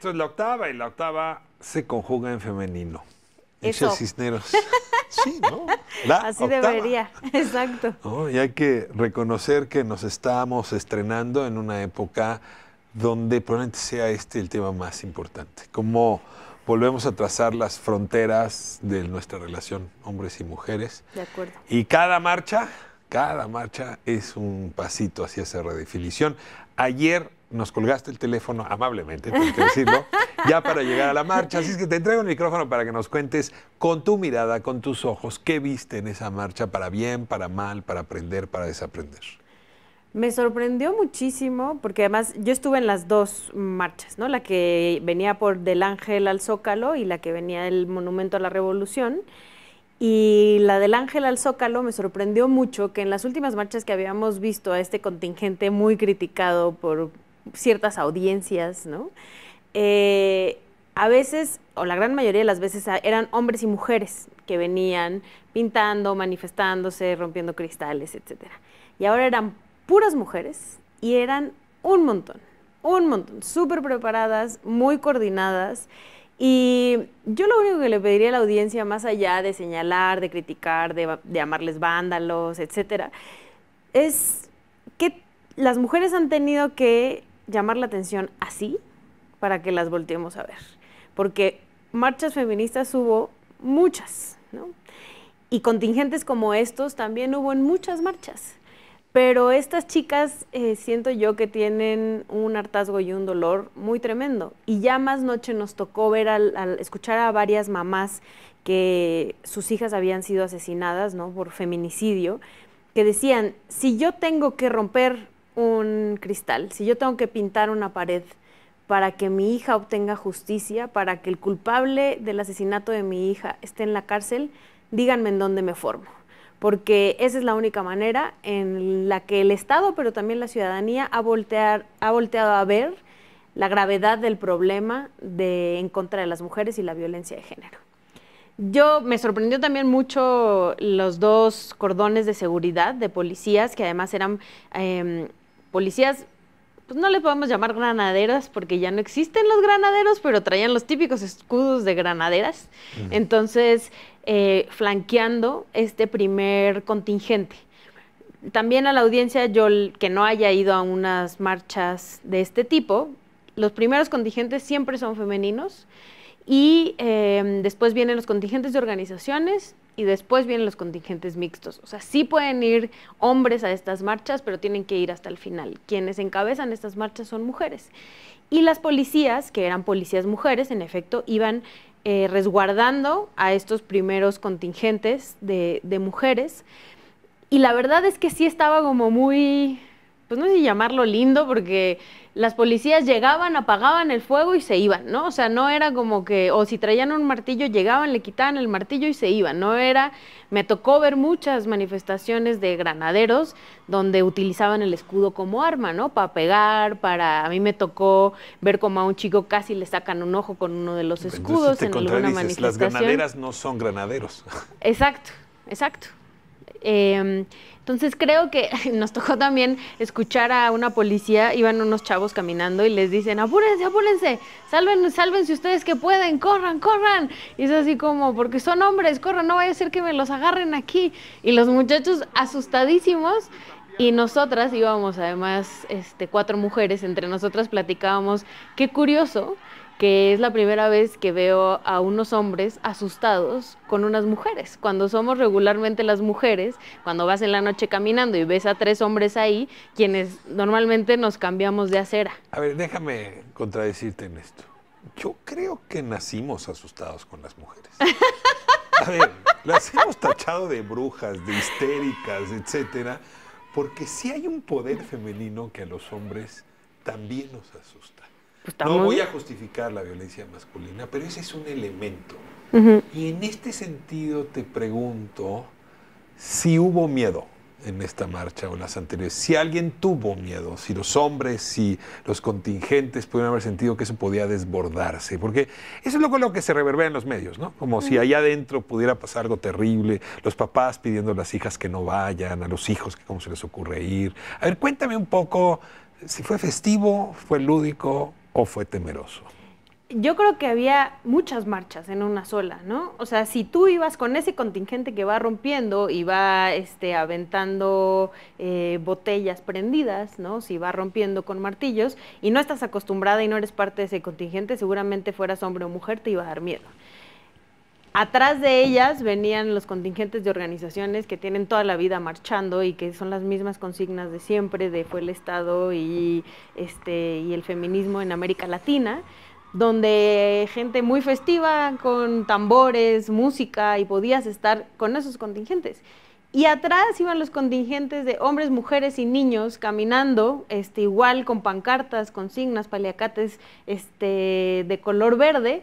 esto es la octava y la octava se conjuga en femenino. Eso. Cisneros. Sí, ¿no? Así debería, exacto. Y hay que reconocer que nos estamos estrenando en una época donde probablemente sea este el tema más importante. como volvemos a trazar las fronteras de nuestra relación hombres y mujeres. De acuerdo. Y cada marcha cada marcha es un pasito hacia esa redefinición. Ayer nos colgaste el teléfono amablemente, ya para llegar a la marcha. Así que te entrego el micrófono para que nos cuentes con tu mirada, con tus ojos, qué viste en esa marcha, para bien, para mal, para aprender, para desaprender. Me sorprendió muchísimo, porque además yo estuve en las dos marchas, ¿no? La que venía por Del Ángel al Zócalo y la que venía del Monumento a la Revolución. Y la del Ángel al Zócalo me sorprendió mucho que en las últimas marchas que habíamos visto a este contingente muy criticado por ciertas audiencias, ¿no? Eh, a veces, o la gran mayoría de las veces, eran hombres y mujeres que venían pintando, manifestándose, rompiendo cristales, etc. Y ahora eran puras mujeres y eran un montón, un montón, súper preparadas, muy coordinadas. Y yo lo único que le pediría a la audiencia, más allá de señalar, de criticar, de, llamarles vándalos, etcétera, es que las mujeres han tenido que llamar la atención así para que las volteemos a ver. Porque marchas feministas hubo muchas, ¿no? Y contingentes como estos también hubo en muchas marchas. Pero estas chicas eh, siento yo que tienen un hartazgo y un dolor muy tremendo. Y ya más noche nos tocó ver, al, escuchar a varias mamás que sus hijas habían sido asesinadas, ¿no? Por feminicidio, que decían, si yo tengo que romper un cristal, si yo tengo que pintar una pared para que mi hija obtenga justicia, para que el culpable del asesinato de mi hija esté en la cárcel, díganme en dónde me formo porque esa es la única manera en la que el Estado, pero también la ciudadanía, ha, volteado a ver la gravedad del problema de, en contra de las mujeres y la violencia de género. Yo me sorprendió también mucho los dos cordones de seguridad de policías, que además eran em, policías pues no le podemos llamar granaderas porque ya no existen los granaderos, pero traían los típicos escudos de granaderas. Entonces, eh, flanqueando este primer contingente. También a la audiencia, yo que no haya ido a unas marchas de este tipo, los primeros contingentes siempre son femeninos y em, después vienen los contingentes de organizaciones y después vienen los contingentes mixtos. O sea, sí pueden ir hombres a estas marchas, pero tienen que ir hasta el final. Quienes encabezan estas marchas son mujeres. Y las policías, que eran policías mujeres, en efecto, iban eh, resguardando a estos primeros contingentes de mujeres. Y la verdad es que sí estaba como muy pues no sé si llamarlo lindo, porque las policías llegaban, apagaban el fuego y se iban, ¿no? O sea, no era como que, o si traían un martillo, llegaban, le quitaban el martillo y se iban, no era, me tocó ver muchas manifestaciones de granaderos donde utilizaban el escudo como arma, ¿no? Para pegar, para, a mí me tocó ver como a un chico casi le sacan un ojo con uno de los escudos en alguna manifestación. Las granaderas no son granaderos. Exacto, exacto. Em, entonces creo que nos tocó también escuchar a una policía, iban unos chavos caminando y les dicen, apúrense, apúrense, salven, sálvense ustedes que pueden, corran, corran. Y es así como, porque son hombres, corran, no vaya a ser que me los agarren aquí. Y los muchachos asustadísimos y nosotras íbamos además, este, cuatro mujeres, entre nosotras platicábamos, qué curioso que es la primera vez que veo a unos hombres asustados con unas mujeres. Cuando somos regularmente las mujeres, cuando vas en la noche caminando y ves a tres hombres ahí, quienes normalmente nos cambiamos de acera. A ver, déjame contradecirte en esto. Yo creo que nacimos asustados con las mujeres. A ver, las hemos tachado de brujas, de histéricas, etcétera, porque sí hay un poder femenino que a los hombres también nos asusta. Pues, no voy a justificar la violencia masculina, pero ese es un elemento. Y en este sentido te pregunto si hubo miedo en esta marcha o en las anteriores, si alguien tuvo miedo, si los hombres, si los contingentes pudieron haber sentido que eso podía desbordarse, porque eso es lo, lo que se reverbera en los medios, ¿no? Como si allá adentro pudiera pasar algo terrible, los papás pidiendo a las hijas que no vayan, a los hijos que cómo se les ocurre ir. A ver, cuéntame un poco si fue festivo, fue lúdico, o fue temeroso? Yo creo que había muchas marchas en una sola, ¿no? O sea, si tú ibas con ese contingente que va rompiendo y va este, aventando eh, botellas prendidas, ¿no? Si va rompiendo con martillos y no estás acostumbrada y no eres parte de ese contingente, seguramente fueras hombre o mujer, te iba a dar miedo. Atrás de ellas venían los contingentes de organizaciones que tienen toda la vida marchando y que son las mismas consignas de siempre de fue el Estado y este y el feminismo en América Latina, donde gente muy festiva con tambores, música y podías estar con esos contingentes. Y atrás iban los contingentes de hombres, mujeres y niños caminando, este, igual con pancartas, consignas, paliacates este, de color verde,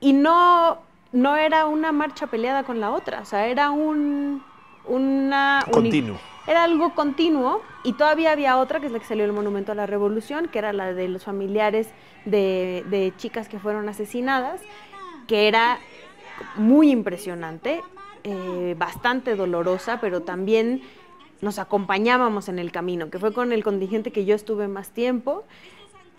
y no no era una marcha peleada con la otra, o sea, era un, una... Continuo. era algo continuo y todavía había otra, que es la que salió el Monumento a la Revolución, que era la de los familiares de, chicas que fueron asesinadas, que era muy impresionante, eh, bastante dolorosa, pero también nos acompañábamos en el camino, que fue con el contingente que yo estuve más tiempo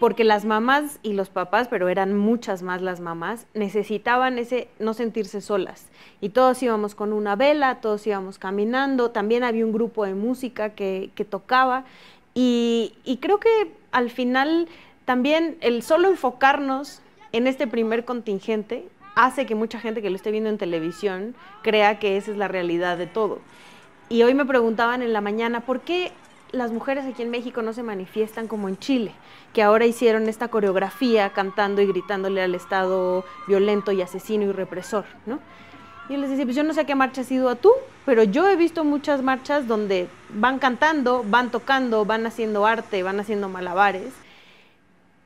porque las mamás y los papás, pero eran muchas más las mamás, necesitaban ese no sentirse solas. Y todos íbamos con una vela, todos íbamos caminando, también había un grupo de música que, tocaba. Y, y creo que al final también el solo enfocarnos en este primer contingente hace que mucha gente que lo esté viendo en televisión crea que esa es la realidad de todo. Y hoy me preguntaban en la mañana, ¿por qué las mujeres aquí en México no se manifiestan como en Chile, que ahora hicieron esta coreografía cantando y gritándole al Estado violento y asesino y represor, ¿no? Y les dice, pues yo no sé qué marcha has ido a tú, pero yo he visto muchas marchas donde van cantando, van tocando, van haciendo arte, van haciendo malabares.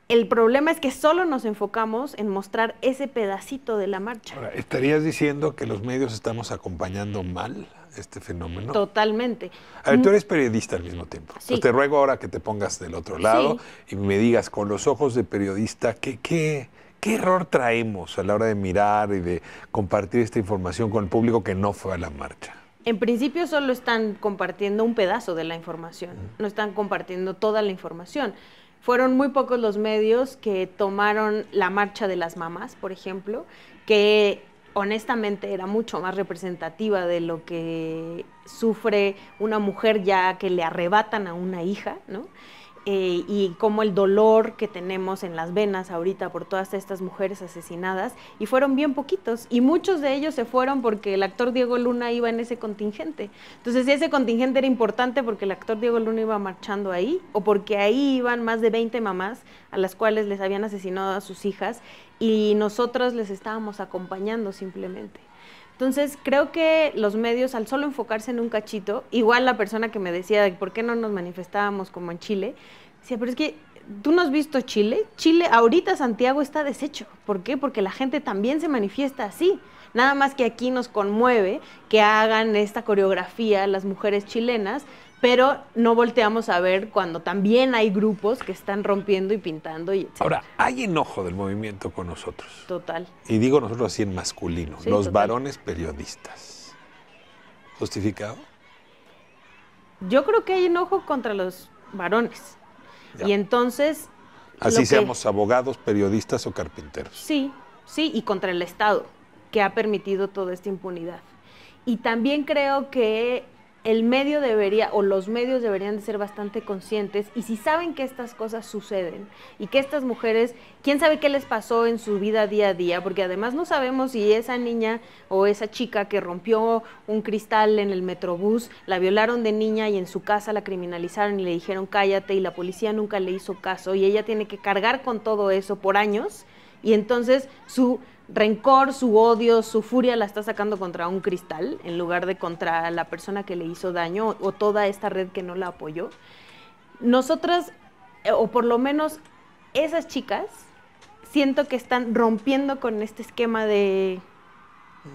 El problema es que solo nos enfocamos en mostrar ese pedacito de la marcha. ¿estarías diciendo que los medios estamos acompañando mal este fenómeno? Totalmente. A ver, mm. tú eres periodista al mismo tiempo. te ruego ahora que te pongas del otro lado y me digas con los ojos de periodista que qué ¿Qué error traemos a la hora de mirar y de compartir esta información con el público que no fue a la marcha? En principio solo están compartiendo un pedazo de la información, no están compartiendo toda la información fueron muy pocos los medios que tomaron la marcha de las mamás, por ejemplo, que honestamente era mucho más representativa de lo que sufre una mujer ya que le arrebatan a una hija, ¿no? Eh, y como el dolor que tenemos en las venas ahorita por todas estas mujeres asesinadas, y fueron bien poquitos, y muchos de ellos se fueron porque el actor Diego Luna iba en ese contingente. Entonces, si ese contingente era importante porque el actor Diego Luna iba marchando ahí, o porque ahí iban más de 20 mamás a las cuales les habían asesinado a sus hijas, y nosotros les estábamos acompañando simplemente. Entonces, creo que los medios, al solo enfocarse en un cachito, igual la persona que me decía de por qué no nos manifestábamos como en Chile, decía, pero es que tú no has visto Chile. Chile, ahorita Santiago está deshecho. ¿Por qué? Porque la gente también se manifiesta así. Nada más que aquí nos conmueve que hagan esta coreografía las mujeres chilenas pero no volteamos a ver cuando también hay grupos que están rompiendo y pintando. Y Ahora, hay enojo del movimiento con nosotros. Total. Y digo nosotros así en masculino, los varones periodistas. ¿Justificado? Yo creo que hay enojo contra los varones. Y entonces... Así seamos abogados, periodistas o carpinteros. Sí, sí, y contra el Estado, que ha permitido toda esta impunidad. Y también creo que el medio debería o los medios deberían de ser bastante conscientes y si saben que estas cosas suceden y que estas mujeres, quién sabe qué les pasó en su vida día a día, porque además no sabemos si esa niña o esa chica que rompió un cristal en el metrobús, la violaron de niña y en su casa la criminalizaron y le dijeron cállate y la policía nunca le hizo caso y ella tiene que cargar con todo eso por años y entonces su rencor, su odio, su furia la está sacando contra un cristal en lugar de contra la persona que le hizo daño o, toda esta red que no la apoyó. Nosotras, eh, o por lo menos esas chicas, siento que están rompiendo con este esquema de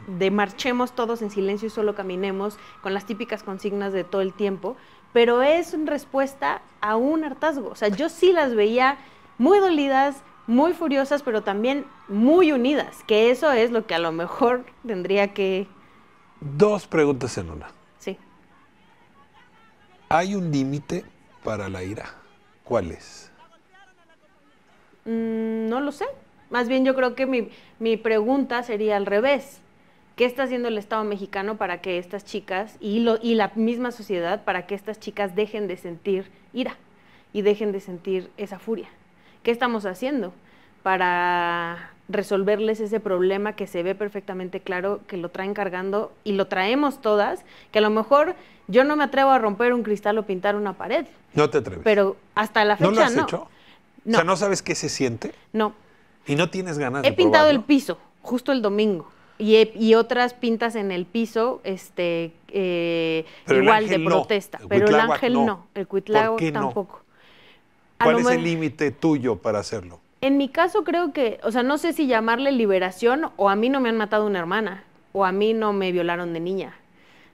de marchemos todos en silencio y solo caminemos con las típicas consignas de todo el tiempo, pero es una respuesta a un hartazgo. O sea, yo sí las veía muy dolidas, muy furiosas, pero también muy unidas, que eso es lo que a lo mejor tendría que... Dos preguntas en una. Sí. ¿Hay un límite para la ira? ¿Cuál es? Mm, no lo sé. Más bien yo creo que mi, mi pregunta sería al revés. ¿Qué está haciendo el Estado mexicano para que estas chicas y, lo, y la misma sociedad para que estas chicas dejen de sentir ira y dejen de sentir esa furia? ¿Qué estamos haciendo para resolverles ese problema que se ve perfectamente claro, que lo traen cargando y lo traemos todas, que a lo mejor yo no me atrevo a romper un cristal o pintar una pared. No te atreves. Pero hasta la fecha no. Lo has Hecho? no. O sea, ¿no sabes qué se siente? No. Y no tienes ganas he de He pintado el piso, justo el domingo. Y, y, otras pintas en el piso, este, eh, igual de protesta. Pero el ángel no, el Cuitlago tampoco. ¿Cuál es el límite tuyo para hacerlo? En mi caso creo que, o sea, no sé si llamarle liberación o a mí no me han matado una hermana o a mí no me violaron de niña,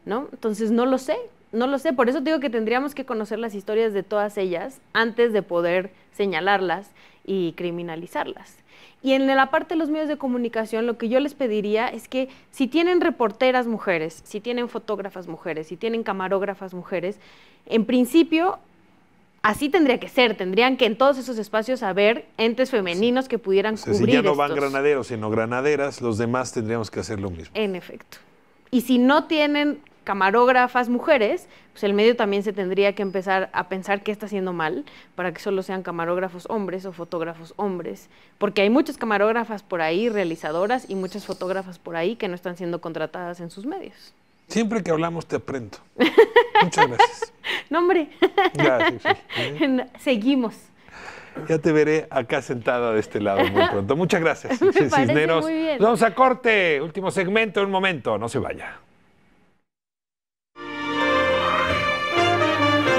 ¿no? Entonces no lo sé, no lo sé. Por eso digo que tendríamos que conocer las historias de todas ellas antes de poder señalarlas y criminalizarlas. Y en la parte de los medios de comunicación, lo que yo les pediría es que si tienen reporteras mujeres, si tienen fotógrafas mujeres, si tienen camarógrafas mujeres, en principio así tendría que ser, tendrían que en todos esos espacios haber entes femeninos que pudieran o Si ya no van granaderos, sino granaderas, los demás tendríamos que hacer lo mismo. En efecto. Y si no tienen camarógrafas mujeres, pues el medio también se tendría que empezar a pensar qué está haciendo mal para que solo sean camarógrafos hombres o fotógrafos hombres, porque hay muchas camarógrafas por ahí, realizadoras y muchas fotógrafas por ahí que no están siendo contratadas en sus medios. Siempre que hablamos te aprendo. Muchas gracias. No, hombre. Seguimos. Ya te veré acá sentada de este lado muy pronto. Muchas gracias, Cisneros. Vamos a corte. Último segmento, un momento. No se vaya.